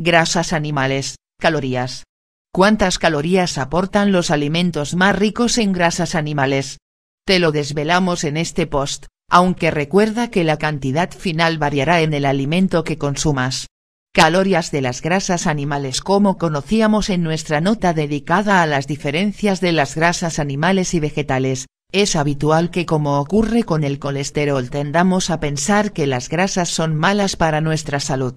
grasas animales, calorías. ¿Cuántas calorías aportan los alimentos más ricos en grasas animales? Te lo desvelamos en este post, aunque recuerda que la cantidad final variará en el alimento que consumas. Calorías de las grasas animales Como conocíamos en nuestra nota dedicada a las diferencias de las grasas animales y vegetales, es habitual que como ocurre con el colesterol tendamos a pensar que las grasas son malas para nuestra salud.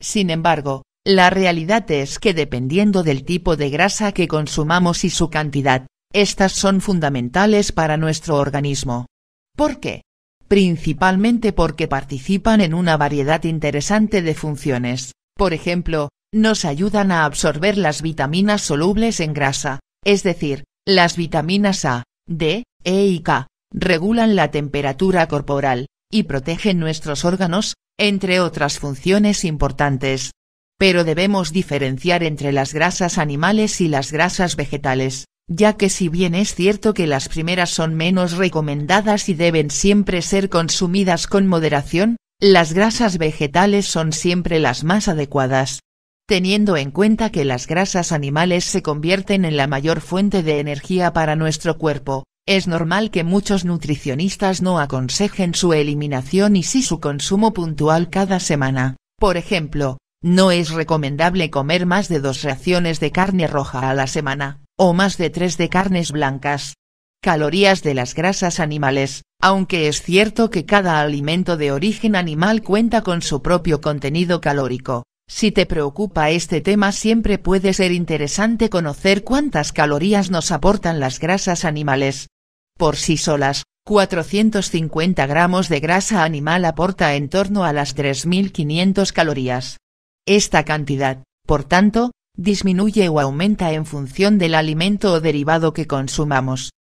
Sin embargo, la realidad es que dependiendo del tipo de grasa que consumamos y su cantidad, estas son fundamentales para nuestro organismo. ¿Por qué? Principalmente porque participan en una variedad interesante de funciones, por ejemplo, nos ayudan a absorber las vitaminas solubles en grasa, es decir, las vitaminas A, D, E y K, regulan la temperatura corporal, y protegen nuestros órganos, entre otras funciones importantes pero debemos diferenciar entre las grasas animales y las grasas vegetales, ya que si bien es cierto que las primeras son menos recomendadas y deben siempre ser consumidas con moderación, las grasas vegetales son siempre las más adecuadas. Teniendo en cuenta que las grasas animales se convierten en la mayor fuente de energía para nuestro cuerpo, es normal que muchos nutricionistas no aconsejen su eliminación y sí su consumo puntual cada semana. Por ejemplo, no es recomendable comer más de dos raciones de carne roja a la semana, o más de tres de carnes blancas. Calorías de las grasas animales, aunque es cierto que cada alimento de origen animal cuenta con su propio contenido calórico. Si te preocupa este tema siempre puede ser interesante conocer cuántas calorías nos aportan las grasas animales. Por sí solas, 450 gramos de grasa animal aporta en torno a las 3.500 calorías, esta cantidad, por tanto, disminuye o aumenta en función del alimento o derivado que consumamos.